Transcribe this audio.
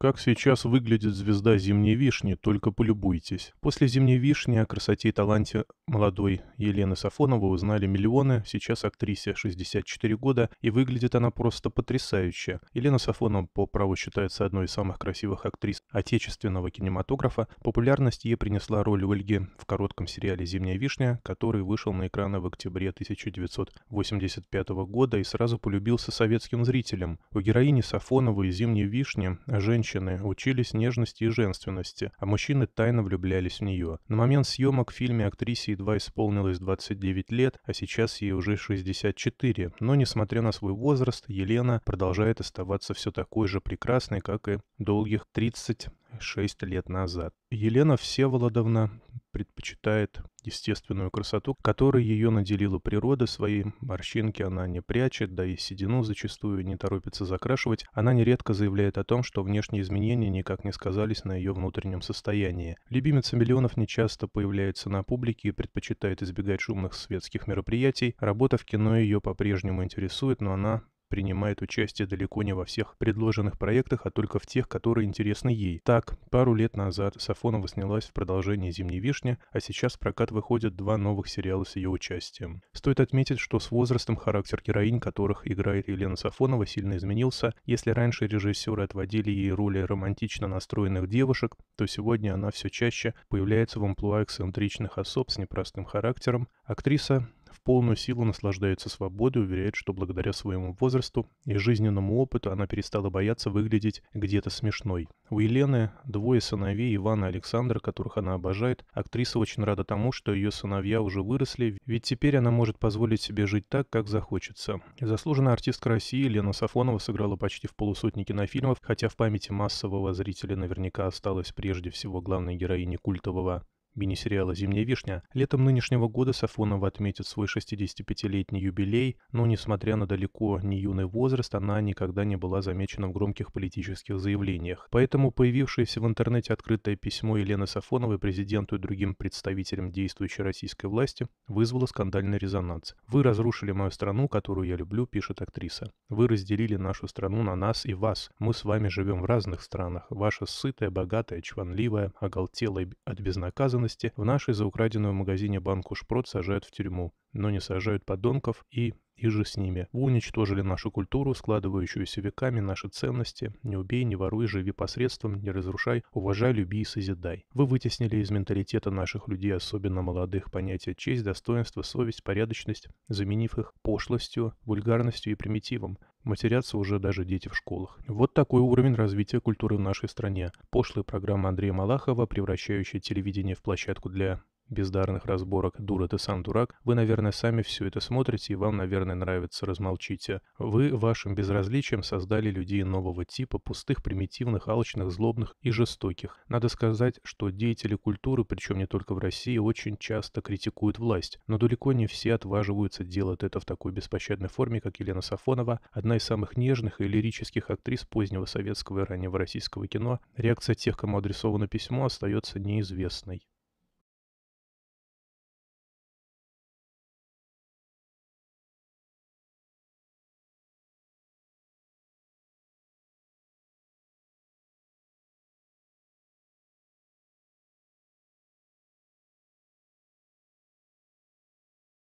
Как сейчас выглядит звезда зимней вишни, только полюбуйтесь. После зимней вишни о красоте и таланте молодой Елены Сафоновой узнали миллионы, сейчас актрисе 64 года, и выглядит она просто потрясающе. Елена Сафонова по праву считается одной из самых красивых актрис отечественного кинематографа. Популярность ей принесла роль Ольги в коротком сериале «Зимняя вишня», который вышел на экраны в октябре 1985 года и сразу полюбился советским зрителям. У героини Сафоновой «Зимней вишни» женщина женщины учились нежности и женственности, а мужчины тайно влюблялись в нее. На момент съемок в фильме актрисе едва исполнилось 29 лет, а сейчас ей уже 64, но, несмотря на свой возраст, Елена продолжает оставаться все такой же прекрасной, как и долгих 30 шесть лет назад. Елена Всеволодовна предпочитает естественную красоту, которой ее наделила природа, свои морщинки она не прячет, да и седину зачастую не торопится закрашивать, она нередко заявляет о том, что внешние изменения никак не сказались на ее внутреннем состоянии. Любимица миллионов нечасто появляется на публике и предпочитает избегать шумных светских мероприятий, работа в кино ее по-прежнему интересует, но она принимает участие далеко не во всех предложенных проектах, а только в тех, которые интересны ей. Так, пару лет назад Сафонова снялась в продолжении «Зимней вишни», а сейчас в прокат выходят два новых сериала с ее участием. Стоит отметить, что с возрастом характер героинь, которых играет Елена Сафонова, сильно изменился. Если раньше режиссеры отводили ей роли романтично настроенных девушек, то сегодня она все чаще появляется в амплуа эксцентричных особ с непростым характером. Актриса в полную силу наслаждается свободой, уверяет, что благодаря своему возрасту и жизненному опыту она перестала бояться выглядеть где-то смешной. У Елены двое сыновей Ивана и Александра, которых она обожает. Актриса очень рада тому, что ее сыновья уже выросли, ведь теперь она может позволить себе жить так, как захочется. Заслуженная артистка России Елена Сафонова сыграла почти в полусотни кинофильмов, хотя в памяти массового зрителя наверняка осталась прежде всего главной героиней культового Мини-сериала «Зимняя вишня» летом нынешнего года Сафонова отметит свой 65-летний юбилей, но, несмотря на далеко не юный возраст, она никогда не была замечена в громких политических заявлениях. Поэтому появившееся в интернете открытое письмо Елены Сафоновой президенту и другим представителям действующей российской власти вызвало скандальный резонанс. «Вы разрушили мою страну, которую я люблю», — пишет актриса. «Вы разделили нашу страну на нас и вас. Мы с вами живем в разных странах. Ваша сытая, богатая, чванливая, оголтелая от безнаказанности неожиданности в нашей за украденную в магазине банку шпрот сажают в тюрьму но не сажают подонков и и же с ними. Вы уничтожили нашу культуру, складывающуюся веками наши ценности. Не убей, не воруй, живи посредством, не разрушай, уважай, люби и созидай. Вы вытеснили из менталитета наших людей, особенно молодых, понятия честь, достоинство, совесть, порядочность, заменив их пошлостью, вульгарностью и примитивом. Матерятся уже даже дети в школах. Вот такой уровень развития культуры в нашей стране. Пошлая программа Андрея Малахова, превращающая телевидение в площадку для бездарных разборок «Дура ты сам дурак», вы, наверное, сами все это смотрите и вам, наверное, нравится, размолчите. Вы вашим безразличием создали людей нового типа, пустых, примитивных, алчных, злобных и жестоких. Надо сказать, что деятели культуры, причем не только в России, очень часто критикуют власть, но далеко не все отваживаются делать это в такой беспощадной форме, как Елена Сафонова, одна из самых нежных и лирических актрис позднего советского и раннего российского кино. Реакция тех, кому адресовано письмо, остается неизвестной.